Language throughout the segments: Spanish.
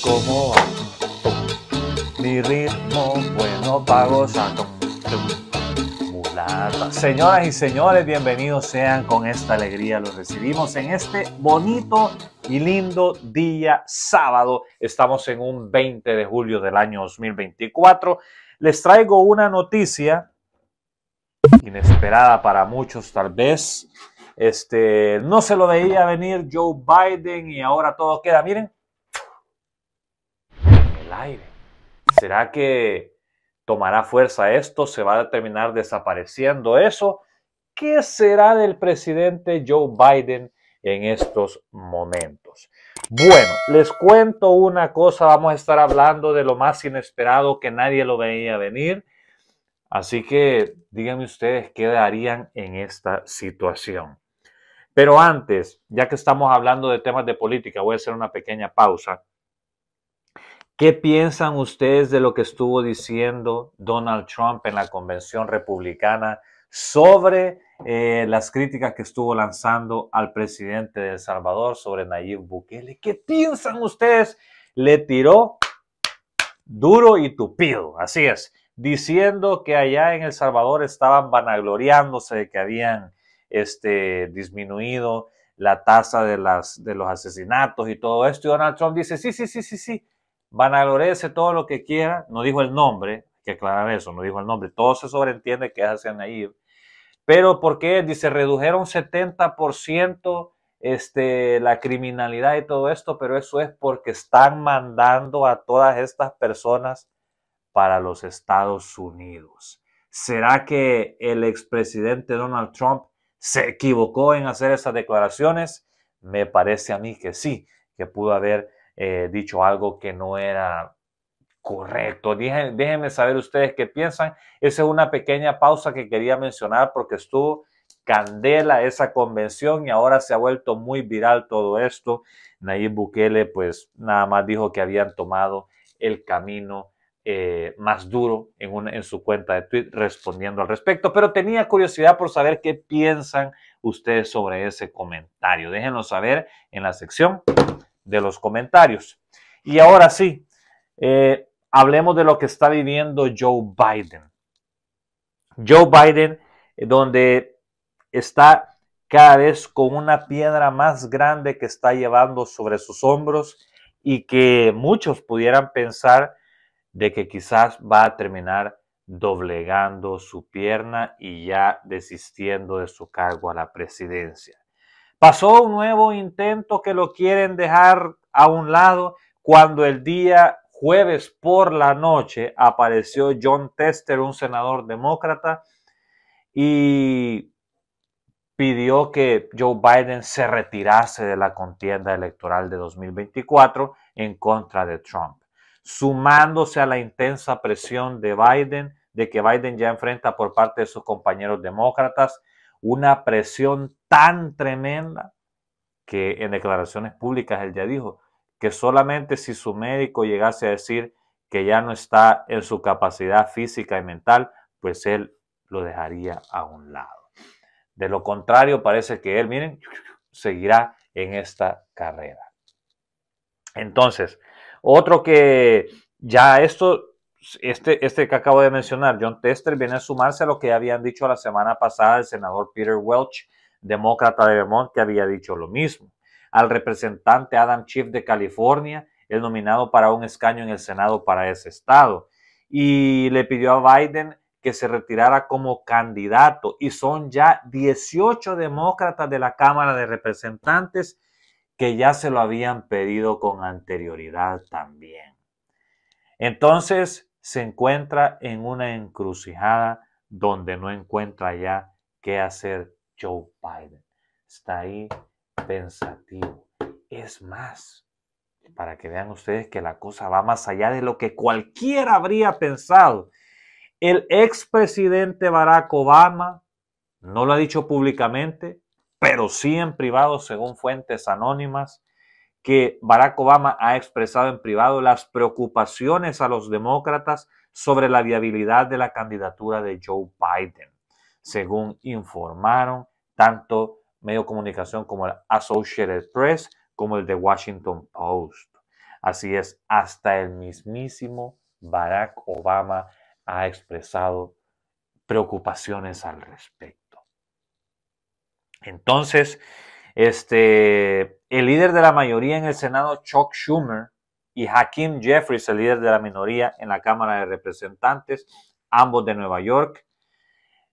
cómo va. Mi ritmo bueno santo Mulata. Señoras y señores, bienvenidos sean con esta alegría. Los recibimos en este bonito y lindo día sábado. Estamos en un 20 de julio del año 2024. Les traigo una noticia inesperada para muchos tal vez. Este, no se lo veía venir Joe Biden y ahora todo queda. Miren, aire. ¿Será que tomará fuerza esto? ¿Se va a terminar desapareciendo eso? ¿Qué será del presidente Joe Biden en estos momentos? Bueno, les cuento una cosa, vamos a estar hablando de lo más inesperado que nadie lo veía venir. Así que díganme ustedes qué harían en esta situación. Pero antes, ya que estamos hablando de temas de política, voy a hacer una pequeña pausa ¿Qué piensan ustedes de lo que estuvo diciendo Donald Trump en la convención republicana sobre eh, las críticas que estuvo lanzando al presidente de El Salvador sobre Nayib Bukele? ¿Qué piensan ustedes? Le tiró duro y tupido, así es, diciendo que allá en El Salvador estaban vanagloriándose de que habían este, disminuido la tasa de, las, de los asesinatos y todo esto. Y Donald Trump dice, sí, sí, sí, sí, sí vanaglorece todo lo que quiera, no dijo el nombre, que aclarar eso, no dijo el nombre, todo se sobreentiende que hacen ahí pero porque dice, redujeron 70% este, la criminalidad y todo esto, pero eso es porque están mandando a todas estas personas para los Estados Unidos. ¿Será que el expresidente Donald Trump se equivocó en hacer esas declaraciones? Me parece a mí que sí, que pudo haber eh, dicho algo que no era correcto. Déjenme, saber ustedes qué piensan. Esa es una pequeña pausa que quería mencionar porque estuvo candela esa convención y ahora se ha vuelto muy viral todo esto. Nayib Bukele pues nada más dijo que habían tomado el camino eh, más duro en, en su cuenta de Twitter respondiendo al respecto, pero tenía curiosidad por saber qué piensan ustedes sobre ese comentario. Déjenlo saber en la sección de los comentarios. Y ahora sí, eh, hablemos de lo que está viviendo Joe Biden. Joe Biden, eh, donde está cada vez con una piedra más grande que está llevando sobre sus hombros y que muchos pudieran pensar de que quizás va a terminar doblegando su pierna y ya desistiendo de su cargo a la presidencia. Pasó un nuevo intento que lo quieren dejar a un lado cuando el día jueves por la noche apareció John Tester, un senador demócrata, y pidió que Joe Biden se retirase de la contienda electoral de 2024 en contra de Trump, sumándose a la intensa presión de Biden, de que Biden ya enfrenta por parte de sus compañeros demócratas una presión tan tremenda que en declaraciones públicas él ya dijo que solamente si su médico llegase a decir que ya no está en su capacidad física y mental, pues él lo dejaría a un lado. De lo contrario, parece que él, miren, seguirá en esta carrera. Entonces, otro que ya esto, este, este que acabo de mencionar, John Tester, viene a sumarse a lo que habían dicho la semana pasada el senador Peter Welch demócrata de Vermont, que había dicho lo mismo. Al representante Adam Schiff de California, el nominado para un escaño en el Senado para ese estado. Y le pidió a Biden que se retirara como candidato. Y son ya 18 demócratas de la Cámara de Representantes que ya se lo habían pedido con anterioridad también. Entonces se encuentra en una encrucijada donde no encuentra ya qué hacer, Joe Biden. Está ahí pensativo. Es más, para que vean ustedes que la cosa va más allá de lo que cualquiera habría pensado. El expresidente Barack Obama no lo ha dicho públicamente, pero sí en privado, según fuentes anónimas, que Barack Obama ha expresado en privado las preocupaciones a los demócratas sobre la viabilidad de la candidatura de Joe Biden según informaron tanto medio de comunicación como el Associated Press como el de Washington Post. Así es, hasta el mismísimo Barack Obama ha expresado preocupaciones al respecto. Entonces, este, el líder de la mayoría en el Senado, Chuck Schumer, y Hakim Jeffries, el líder de la minoría en la Cámara de Representantes, ambos de Nueva York,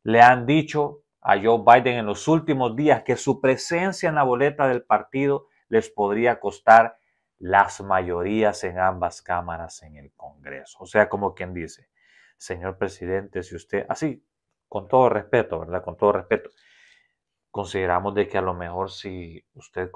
le han dicho a Joe Biden en los últimos días que su presencia en la boleta del partido les podría costar las mayorías en ambas cámaras en el Congreso. O sea, como quien dice, señor presidente, si usted, así, con todo respeto, ¿verdad? Con todo respeto, consideramos de que a lo mejor si usted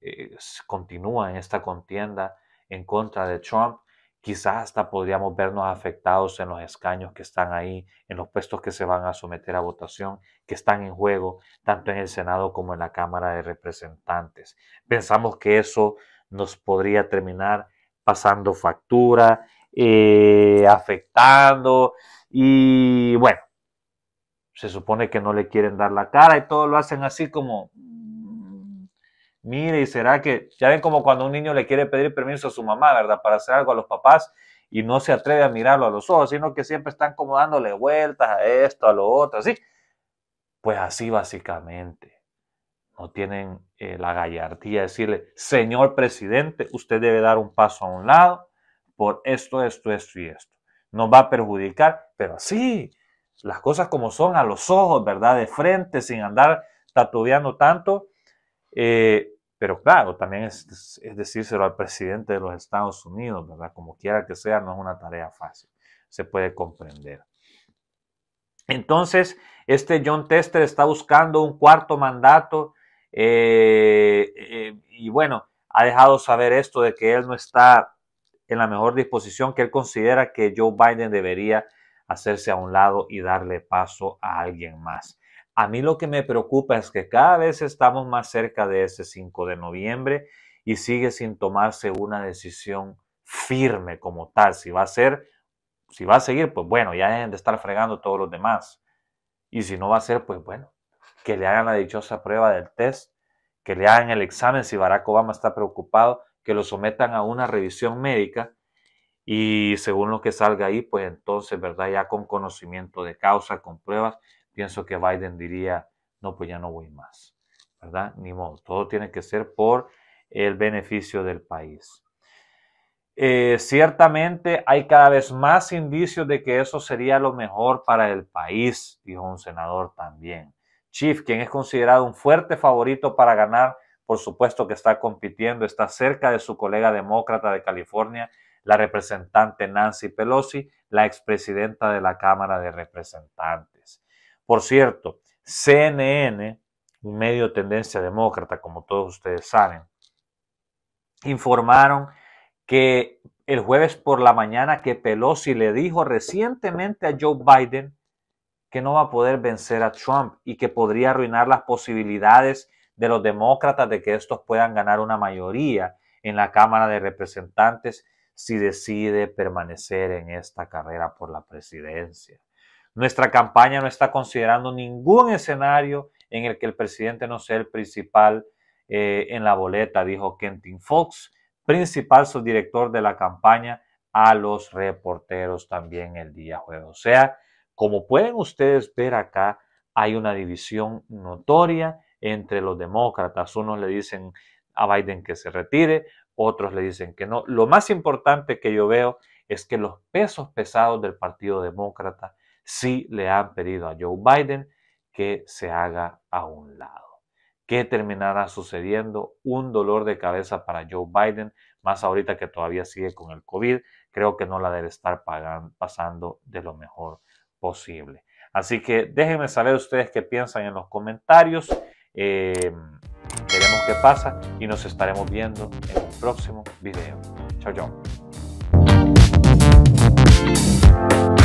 eh, continúa en esta contienda en contra de Trump, Quizás hasta podríamos vernos afectados en los escaños que están ahí, en los puestos que se van a someter a votación, que están en juego, tanto en el Senado como en la Cámara de Representantes. Pensamos que eso nos podría terminar pasando factura, eh, afectando y bueno, se supone que no le quieren dar la cara y todo lo hacen así como mire, y será que, ya ven como cuando un niño le quiere pedir permiso a su mamá, ¿verdad? Para hacer algo a los papás y no se atreve a mirarlo a los ojos, sino que siempre están como dándole vueltas a esto, a lo otro, así. Pues así básicamente. No tienen eh, la gallardía de decirle, señor presidente, usted debe dar un paso a un lado por esto, esto, esto y esto. Nos va a perjudicar, pero así, las cosas como son, a los ojos, ¿verdad? De frente, sin andar tatubeando tanto. Eh, pero claro, también es, decírselo al presidente de los Estados Unidos, ¿verdad? Como quiera que sea, no es una tarea fácil, se puede comprender. Entonces, este John Tester está buscando un cuarto mandato eh, eh, y bueno, ha dejado saber esto de que él no está en la mejor disposición, que él considera que Joe Biden debería hacerse a un lado y darle paso a alguien más. A mí lo que me preocupa es que cada vez estamos más cerca de ese 5 de noviembre y sigue sin tomarse una decisión firme como tal. Si va a ser, si va a seguir, pues bueno, ya dejen de estar fregando todos los demás. Y si no va a ser, pues bueno, que le hagan la dichosa prueba del test, que le hagan el examen si Barack Obama está preocupado, que lo sometan a una revisión médica y según lo que salga ahí, pues entonces, ¿verdad? Ya con conocimiento de causa, con pruebas, pienso que Biden diría, no, pues ya no voy más, ¿verdad? Ni modo, todo tiene que ser por el beneficio del país. Eh, ciertamente hay cada vez más indicios de que eso sería lo mejor para el país, dijo un senador también. Chief, quien es considerado un fuerte favorito para ganar, por supuesto que está compitiendo, está cerca de su colega demócrata de California, la representante Nancy Pelosi, la expresidenta de la Cámara de Representantes. Por cierto, CNN, un medio tendencia demócrata, como todos ustedes saben, informaron que el jueves por la mañana que Pelosi le dijo recientemente a Joe Biden que no va a poder vencer a Trump y que podría arruinar las posibilidades de los demócratas de que estos puedan ganar una mayoría en la Cámara de Representantes si decide permanecer en esta carrera por la presidencia. Nuestra campaña no está considerando ningún escenario en el que el presidente no sea el principal eh, en la boleta, dijo Kentin Fox, principal subdirector de la campaña, a los reporteros también el día jueves. O sea, como pueden ustedes ver acá, hay una división notoria entre los demócratas. Unos le dicen a Biden que se retire, otros le dicen que no. Lo más importante que yo veo es que los pesos pesados del Partido Demócrata si le han pedido a Joe Biden que se haga a un lado. ¿Qué terminará sucediendo? Un dolor de cabeza para Joe Biden, más ahorita que todavía sigue con el COVID, creo que no la debe estar pasando de lo mejor posible. Así que déjenme saber ustedes qué piensan en los comentarios. Em, veremos qué pasa y nos estaremos viendo en el próximo video. Chao, chao.